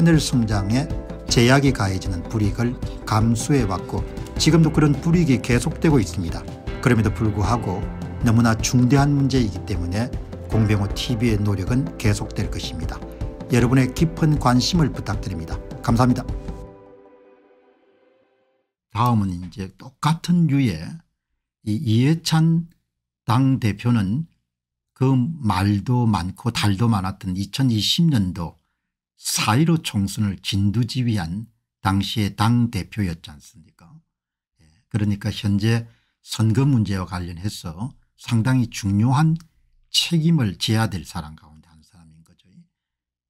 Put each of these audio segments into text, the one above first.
하늘 성장에 제약이 가해지는 불이익을 감수해왔고 지금도 그런 불이익이 계속되고 있습니다. 그럼에도 불구하고 너무나 중대한 문제이기 때문에 공병호 TV의 노력은 계속될 것입니다. 여러분의 깊은 관심을 부탁드립니다. 감사합니다. 다음은 이제 똑같은 유의 이 이해찬 당 대표는 그 말도 많고 달도 많았던 2020년도 4.15 총선을 진두지휘한 당시의 당 대표였지 않습니까 예, 그러니까 현재 선거 문제와 관련해서 상당히 중요한 책임을 져야 될 사람 가운데 한 사람인 거죠.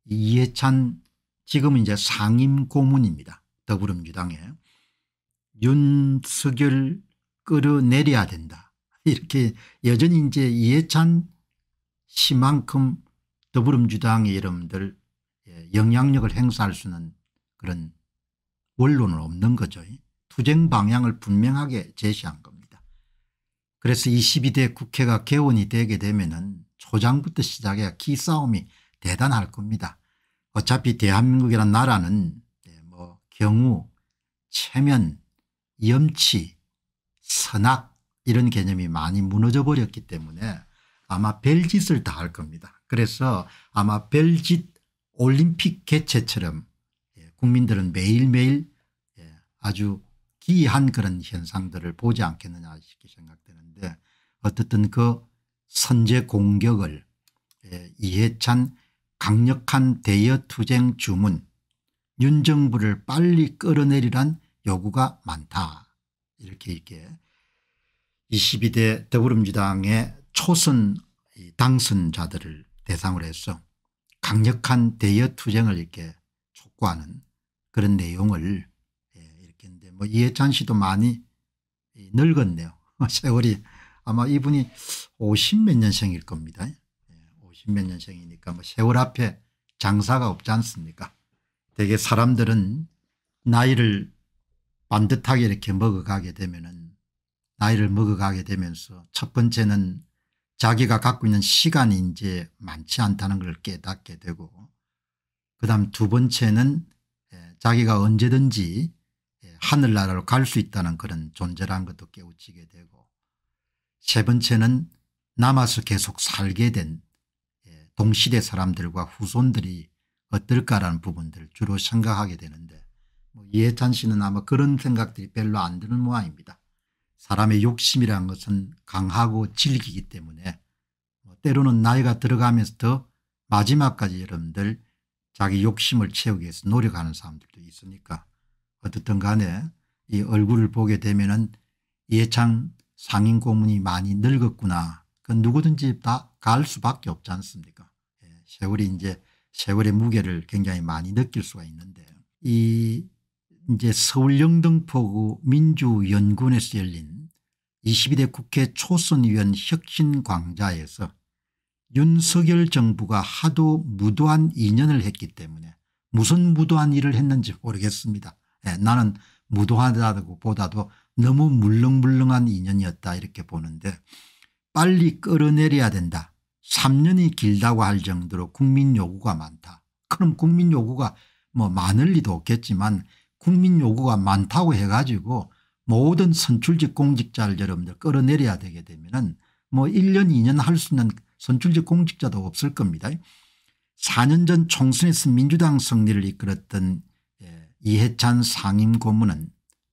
이해찬 지금 이제 상임 고문입니다. 더불어민주당에 윤석열 끌어내려야 된다. 이렇게 여전히 이제 이해찬 씨만큼 더불어민주당의 여러분들 영향력을 행사할 수는 그런 원론은 없는 거죠. 투쟁 방향을 분명하게 제시한 겁니다. 그래서 22대 국회가 개원이 되게 되면 은 초장부터 시작해야 기싸움이 대단할 겁니다. 어차피 대한민국이란 나라는 네, 뭐 경우, 체면, 염치, 선악 이런 개념이 많이 무너져 버렸기 때문에 아마 별짓을 다 할 겁니다. 그래서 아마 별짓 올림픽 개최처럼 예, 국민들은 매일매일 예, 아주 기이한 그런 현상들을 보지 않겠느냐 싶게 생각되는데 어떻든 그 선제 공격을 예, 이해찬 강력한 대여투쟁 주문 윤 정부를 빨리 끌어내리란 요구가 많다 이렇게 이게 렇 22대 더불어민주당의 초선 당선자들을 대상으로 해서 강력한 대여 투쟁을 이렇게 촉구하는 그런 내용을 예, 이렇게 했는데 뭐 이해찬 씨도 많이 늙었네요. 세월이 아마 이분이 50몇 년생일 겁니다. 50몇 예, 년생이니까 뭐 세월 앞에 장사가 없지 않습니까 대개 사람들은 나이를 반듯하게 이렇게 먹어가게 되면은 나이를 먹어가게 되면서 첫 번째는 자기가 갖고 있는 시간이 이제 많지 않다는 걸 깨닫게 되고 그 다음 두 번째는 예, 자기가 언제든지 예, 하늘나라로 갈 수 있다는 그런 존재라는 것도 깨우치게 되고 세 번째는 남아서 계속 살게 된 예, 동시대 사람들과 후손들이 어떨까라는 부분들을 주로 생각하게 되는데 뭐 이해찬 씨는 아마 그런 생각들이 별로 안 드는 모양입니다. 사람의 욕심이란 것은 강하고 질기기 때문에 뭐 때로는 나이가 들어가면서 더 마지막까지 여러분들 자기 욕심을 채우기 위해서 노력하는 사람들도 있으니까 어떻든 간에 이 얼굴을 보게 되면 은 예참 상인 고문이 많이 늙었구나. 그건 누구든지 다 갈 수밖에 없지 않습니까 예, 세월이 이제 세월의 무게를 굉장히 많이 느낄 수가 있는데 이 이제 서울 영등포구 민주연구원에서 열린 22대 국회 초선위원 혁신광자에서 윤석열 정부가 하도 무도한 인연을 했기 때문에 무슨 무도한 일을 했는지 모르겠습니다. 네, 나는 무도하다고 보다도 너무 물렁물렁한 인연이었다 이렇게 보는데 빨리 끌어내려야 된다. 3년이 길다고 할 정도로 국민 요구가 많다. 그럼 국민 요구가 뭐 많을 리도 없겠지만 국민 요구가 많다고 해가지고 모든 선출직 공직자를 여러분들 끌어내려야 되게 되면 은뭐 1년 2년 할 수 있는 선출직 공직자도 없을 겁니다. 4년 전 총선에서 민주당 승리를 이끌었던 예, 이해찬 상임 고문은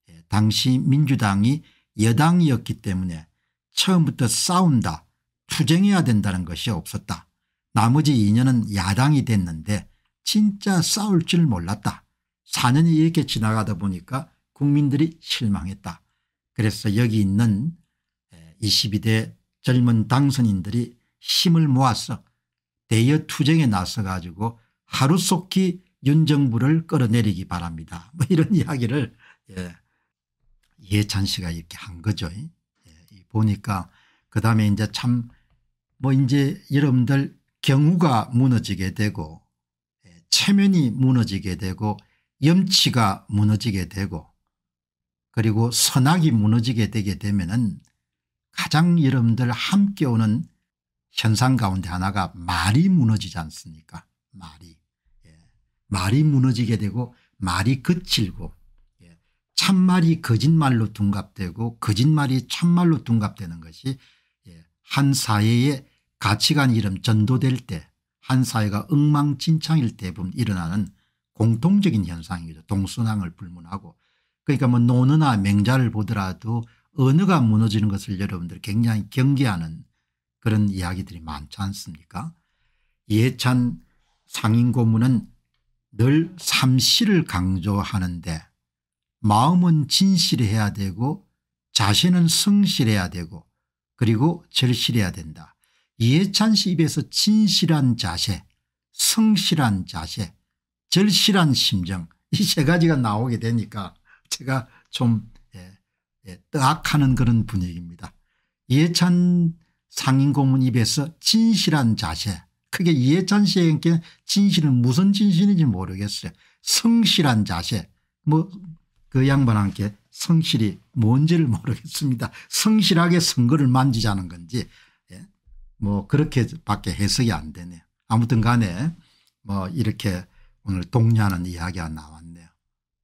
예, 당시 민주당이 여당이었기 때문에 처음부터 싸운다 투쟁해야 된다는 것이 없었다. 나머지 2년은 야당이 됐는데 진짜 싸울 줄 몰랐다. 4년이 이렇게 지나가다 보니까 국민들이 실망했다. 그래서 여기 있는 22대 젊은 당선인들이 힘을 모아서 대여 투쟁에 나서 가지고 하루속히 윤정부를 끌어내리기 바랍니다. 뭐 이런 이야기를 예. 예찬 씨가 이렇게 한 거죠. 예. 보니까 그 다음에 이제 참 뭐 이제 여러분들 경우가 무너지게 되고 예, 체면이 무너지게 되고 염치가 무너지게 되고 그리고 선악이 무너지게 되게 되면 은 가장 여러분들 함께 오는 현상 가운데 하나가 말이 무너지지 않습니까 말이 예. 말이 무너지게 되고 말이 거칠고 예. 참말이 거짓말로 둔갑되고 거짓말이 참말로 둔갑되는 것이 예. 한 사회의 가치관 이름 전도될 때 한 사회가 엉망진창일 때 보면 일어나는 공통적인 현상이죠. 동순항을 불문하고 그러니까 뭐 노느나 맹자를 보더라도 언어가 무너지는 것을 여러분들 굉장히 경계하는 그런 이야기들이 많지 않습니까 예찬 상인고문은 늘 삼시를 강조하는데 마음은 진실해야 되고 자신은 성실해야 되고 그리고 절실해야 된다. 이찬씨 입에서 진실한 자세 성실한 자세 절실한 심정 이 세 가지가 나오게 되니까 제가 좀 예, 예, 뜨악하는 그런 분위기입니다. 이해찬 상임고문 입에서 진실한 자세 크게 이해찬 씨에게 진실은 무슨 진실인지 모르겠어요. 성실한 자세 뭐 그 양반한테 성실이 뭔지를 모르겠습니다. 성실하게 선거를 만지자는 건지 예, 뭐 그렇게 밖에 해석이 안 되네요. 아무튼 간에 뭐 이렇게 오늘 동려하는 이야기가 나왔네요.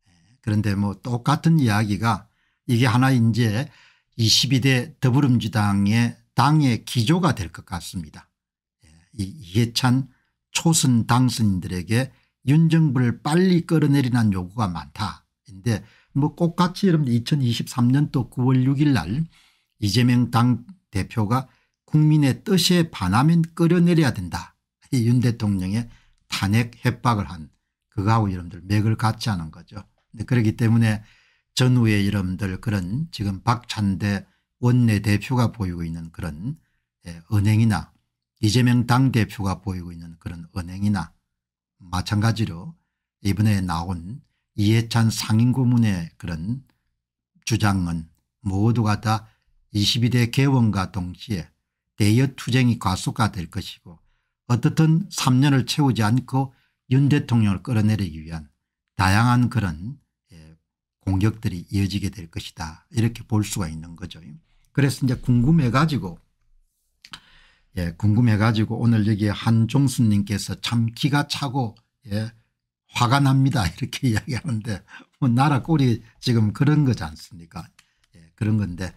예, 그런데 뭐 똑같은 이야기가 이게 하나 이제 22대 더불어민주당의 당의 기조가 될 것 같습니다. 예, 이게 찬 초선 당선인들에게 윤 정부를 빨리 끌어내리는 요구가 많다. 근데 뭐 똑같이 여러분 2023년도 9월 6일 날 이재명 당 대표가 국민의 뜻에 반하면 끌어내려야 된다. 이윤 대통령의 탄핵 협박을 한 그거하고 여러분들 맥을 같이 하는 거죠. 그렇기 때문에 전후에 여러분들 그런 지금 박찬대 원내대표가 보이고 있는 그런 예, 은행이나 이재명 당대표가 보이고 있는 그런 은행이나 마찬가지로 이번에 나온 이해찬 상임고문의 그런 주장은 모두가 다 22대 개원과 동시에 대여투쟁이 과속화될 것이고 어떻든 3년을 채우지 않고 윤 대통령을 끌어내리기 위한 다양한 그런 예, 공격들이 이어지게 될 것이다 이렇게 볼 수가 있는 거죠. 그래서 이제 궁금해 가지고 예, 궁금해 가지고 오늘 여기 한종순 님께서 참 기가 차고 예, 화가 납니다 이렇게 이야기하는데 뭐 나라 꼴이 지금 그런 거지 않습니까 예, 그런 건데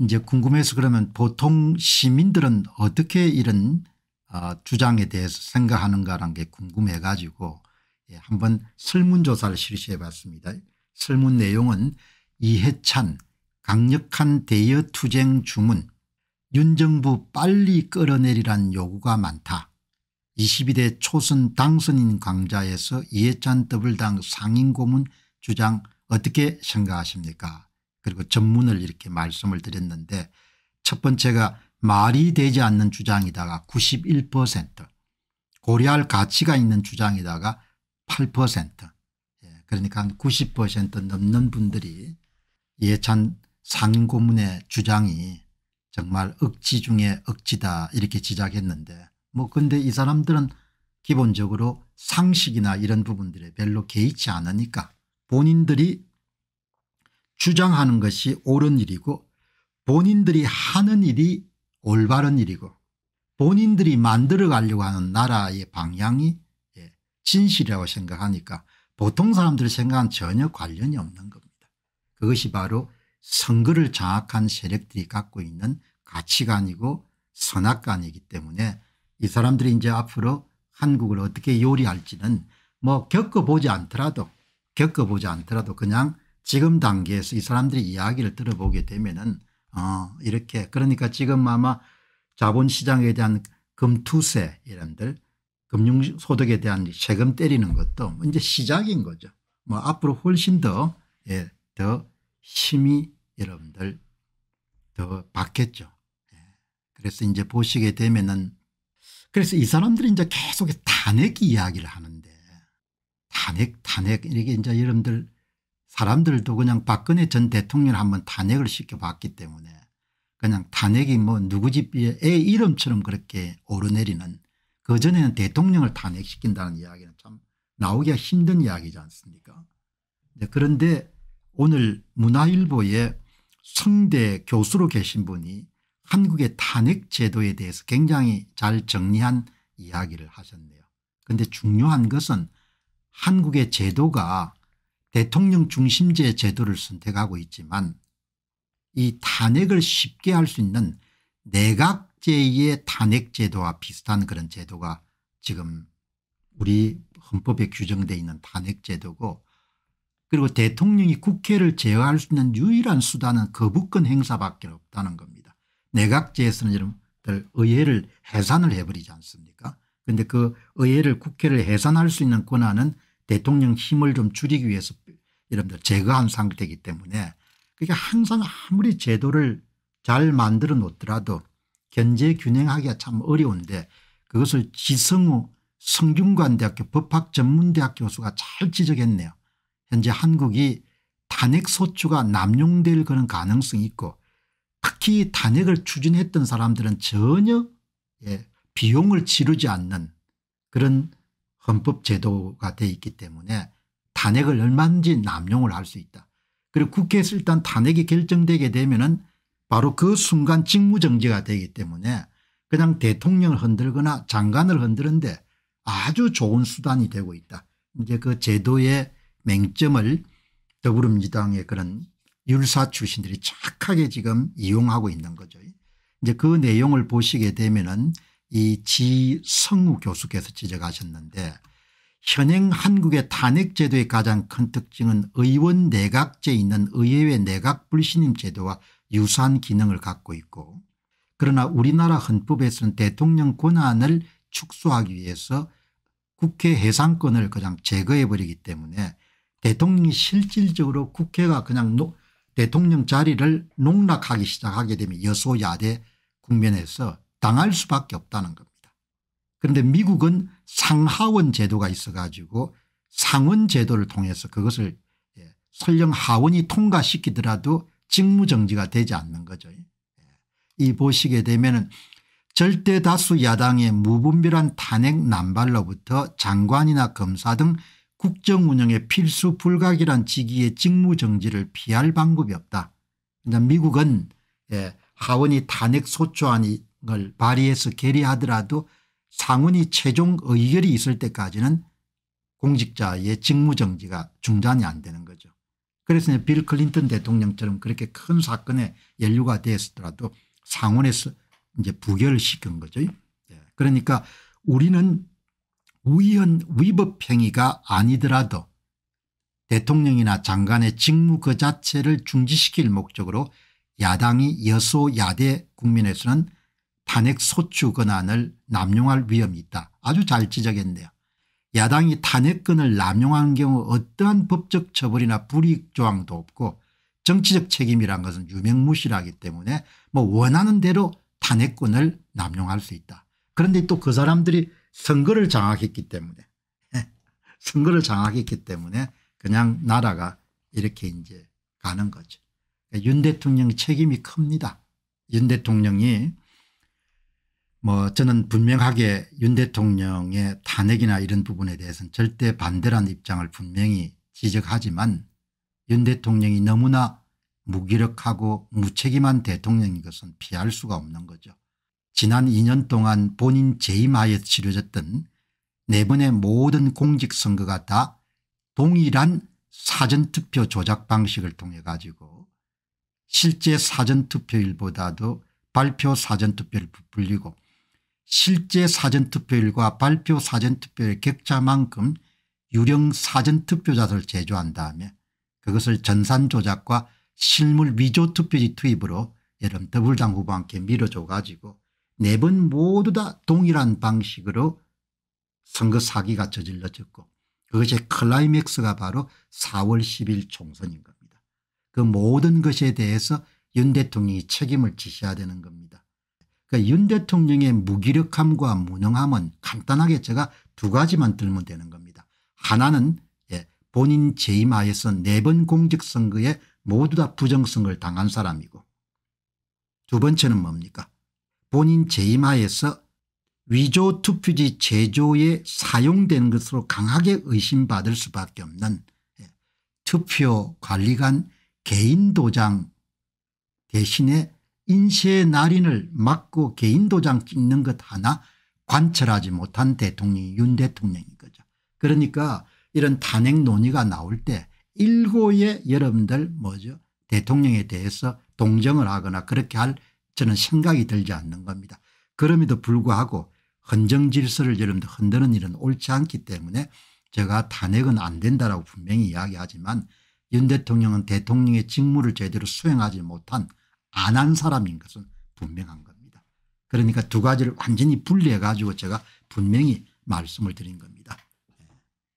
이제 궁금해서 그러면 보통 시민들은 어떻게 이런 아, 주장에 대해서 생각하는가라는 게 궁금해 가지고 예, 한번 설문조사를 실시해 봤습니다. 설문 내용은 이해찬 강력한 대여 투쟁 주문 윤정부 빨리 끌어내리란 요구가 많다. 22대 초선 당선인 강좌에서 이해찬 더블당 상임고문 주장 어떻게 생각하십니까 그리고 전문을 이렇게 말씀을 드렸는데 첫 번째가 말이 되지 않는 주장이다가 91% 고려할 가치가 있는 주장이다가 8% 예, 그러니까 한 90% 넘는 분들이 예찬 상고문의 주장이 정말 억지 중에 억지다 이렇게 지적했는데 뭐 근데 이 사람들은 기본적으로 상식이나 이런 부분들에 별로 개의치 않으니까 본인들이 주장하는 것이 옳은 일이고 본인들이 하는 일이 올바른 일이고 본인들이 만들어 가려고 하는 나라의 방향이 예, 진실이라고 생각하니까 보통 사람들이 생각은 전혀 관련이 없는 겁니다. 그것이 바로 선거를 장악한 세력들이 갖고 있는 가치관이고 선악관이기 때문에 이 사람들이 이제 앞으로 한국을 어떻게 요리할지는 뭐 겪어보지 않더라도 겪어보지 않더라도 그냥 지금 단계에서 이 사람들의 이야기를 들어보게 되면은 어, 이렇게 그러니까 지금 아마 자본시장에 대한 금투세 이런들 금융소득에 대한 세금 때리는 것도 뭐 이제 시작인 거죠. 뭐 앞으로 훨씬 더, 예, 더 힘이 여러분들 더 받겠죠. 예. 그래서 이제 보시게 되면은 그래서 이 사람들이 이제 계속 탄핵 이야기를 하는데 탄핵탄핵 이렇게 이제 여러분들 사람들도 그냥 박근혜 전 대통령을 한번 탄핵을 시켜봤기 때문에 그냥 탄핵이 뭐 누구 집에 예, 애 이름처럼 그렇게 오르내리는 그전에는 대통령을 탄핵시킨다는 이야기는 참 나오기가 힘든 이야기지 않습니까 네, 그런데 오늘 문화일보에 성대 교수로 계신 분이 한국의 탄핵 제도에 대해서 굉장히 잘 정리한 이야기를 하셨네요. 그런데 중요한 것은 한국의 제도가 대통령 중심제 제도를 선택하고 있지만 이 탄핵을 쉽게 할 수 있는 내각제의 탄핵제도와 비슷한 그런 제도가 지금 우리 헌법에 규정되어 있는 탄핵제도고 그리고 대통령이 국회를 제어할 수 있는 유일한 수단은 거부권 행사밖에 없다는 겁니다. 내각제에서는 여러분들 의회를 해산을 해버리지 않습니까 그런데 그 의회를 국회를 해산할 수 있는 권한은 대통령 힘을 좀 줄이기 위해서 여러분들 제거한 상태이기 때문에 그러니까 항상 아무리 제도를 잘 만들어 놓더라도 견제 균형하기가 참 어려운데 그것을 지성우 성균관대학교 법학전문대학 교수가 잘 지적했네요. 현재 한국이 탄핵소추가 남용될 그런 가능성이 있고 특히 탄핵을 추진했던 사람들은 전혀 예, 비용을 치르지 않는 그런 헌법 제도가 돼 있기 때문에 탄핵을 얼마든지 남용을 할 수 있다. 그리고 국회에서 일단 탄핵이 결정되게 되면은 바로 그 순간 직무정지가 되기 때문에 그냥 대통령을 흔들거나 장관을 흔드는데 아주 좋은 수단이 되고 있다. 이제 그 제도의 맹점을 더불어민주당의 그런 율사 출신들이 착하게 지금 이용하고 있는 거죠. 이제 그 내용을 보시게 되면은 이 지성우 교수께서 지적하셨는데 현행 한국의 탄핵제도의 가장 큰 특징은 의원 내각제 있는 의회의 내각 불신임 제도와 유사한 기능을 갖고 있고 그러나 우리나라 헌법에서는 대통령 권한을 축소하기 위해서 국회 해상권을 그냥 제거해버리기 때문에 대통령이 실질적으로 국회가 그냥 노, 대통령 자리를 농락하기 시작하게 되면 여소야대 국면에서 당할 수밖에 없다는 겁니다. 그런데 미국은 상하원 제도가 있어 가지고 상원 제도를 통해서 그것을 예, 설령 하원이 통과시키더라도 직무정지가 되지 않는 거죠. 예. 이 보시게 되면 절대 다수 야당의 무분별한 탄핵 남발로부터 장관이나 검사 등 국정운영의 필수 불가결한 직위의 직무정지를 피할 방법이 없다. 그러니까 미국은 예, 하원이 탄핵 소추안이 을 발의해서 결의하더라도 상원이 최종 의결이 있을 때까지는 공직자의 직무정지가 중단이 안 되는 거죠. 그래서 빌 클린턴 대통령처럼 그렇게 큰 사건에 연루가 되었더라도 상원에서 이제 부결을 시킨 거죠. 예. 그러니까 우리는 우연 위법행위가 아니더라도 대통령이나 장관의 직무 그 자체를 중지시킬 목적으로 야당이 여소야대 국민에서는 탄핵 소추 권한을 남용할 위험이 있다. 아주 잘 지적했네요. 야당이 탄핵권을 남용하 경우 어떠한 법적 처벌이나 불이익 조항도 없고 정치적 책임이란 것은 유명무실하기 때문에 뭐 원하는 대로 탄핵권을 남용할 수 있다. 그런데 또 그 사람들이 선거를 장악했기 때문에 선거를 장악했기 때문에 그냥 나라가 이렇게 이제 가는 거죠. 윤 대통령 책임이 큽니다. 윤 대통령이 뭐 저는 분명하게 윤 대통령의 탄핵이나 이런 부분에 대해서는 절대 반대라는 입장을 분명히 지적하지만 윤 대통령이 너무나 무기력하고 무책임한 대통령인 것은 피할 수가 없는 거죠. 지난 2년 동안 본인 재임하에 치러졌던 네 번의 모든 공직선거가 다 동일한 사전투표 조작 방식을 통해 가지고 실제 사전투표율보다도 발표 사전투표를 부리고 실제 사전투표율과 발표 사전투표율 격차만큼 유령 사전투표자를 제조한 다음에 그것을 전산조작과 실물 위조투표지 투입으로 여름 더불당 후보와 함께 밀어줘 가지고 네 번 모두 다 동일한 방식으로 선거 사기가 저질러졌고 그것의 클라이맥스가 바로 4월 10일 총선인 겁니다. 그 모든 것에 대해서 윤 대통령이 책임을 지셔야 되는 겁니다. 그러니까 윤 대통령의 무기력함과 무능함은 간단하게 제가 두 가지만 들면 되는 겁니다. 하나는 예, 본인 재임하에서 네 번 공직선거에 모두 다 부정선거를 당한 사람이고 두 번째는 뭡니까 본인 재임하에서 위조 투표지 제조에 사용된 것으로 강하게 의심받을 수밖에 없는 예, 투표 관리관 개인 도장 대신에 인쇄 날인을 막고 개인 도장 찍는 것 하나 관철하지 못한 대통령이 윤 대통령인 거죠. 그러니까 이런 탄핵 논의가 나올 때일고의 여러분들 뭐죠 대통령에 대해서 동정을 하거나 그렇게 할 저는 생각이 들지 않는 겁니다. 그럼에도 불구하고 헌정 질서를 여러분들 흔드는 일은 옳지 않기 때문에 제가 탄핵은 안 된다라고 분명히 이야기하지만 윤 대통령은 대통령의 직무를 제대로 수행하지 못한 안한 사람인 것은 분명한 겁니다. 그러니까 두 가지를 완전히 분리해 가지고 제가 분명히 말씀을 드린 겁니다.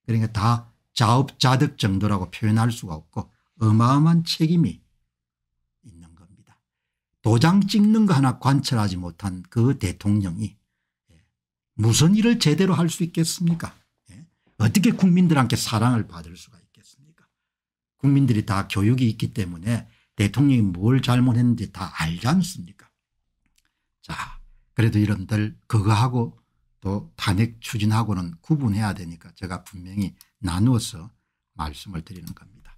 그러니까 다 자업자득 정도라고 표현할 수가 없고 어마어마한 책임이 있는 겁니다. 도장 찍는 거 하나 관찰하지 못한 그 대통령이 예, 무슨 일을 제대로 할 수 있겠습니까 예, 어떻게 국민들한테 사랑을 받을 수가 있겠습니까 국민들이 다 교육이 있기 때문에 대통령이 뭘 잘못했는지 다 알지 않습니까 자 그래도 여러분들 그거하고 또 탄핵 추진하고는 구분해야 되니까 제가 분명히 나누어서 말씀을 드리는 겁니다.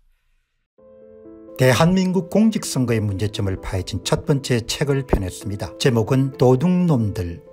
대한민국 공직선거의 문제점을 파헤친 첫 번째 책을 펴냈습니다. 제목은 도둑놈들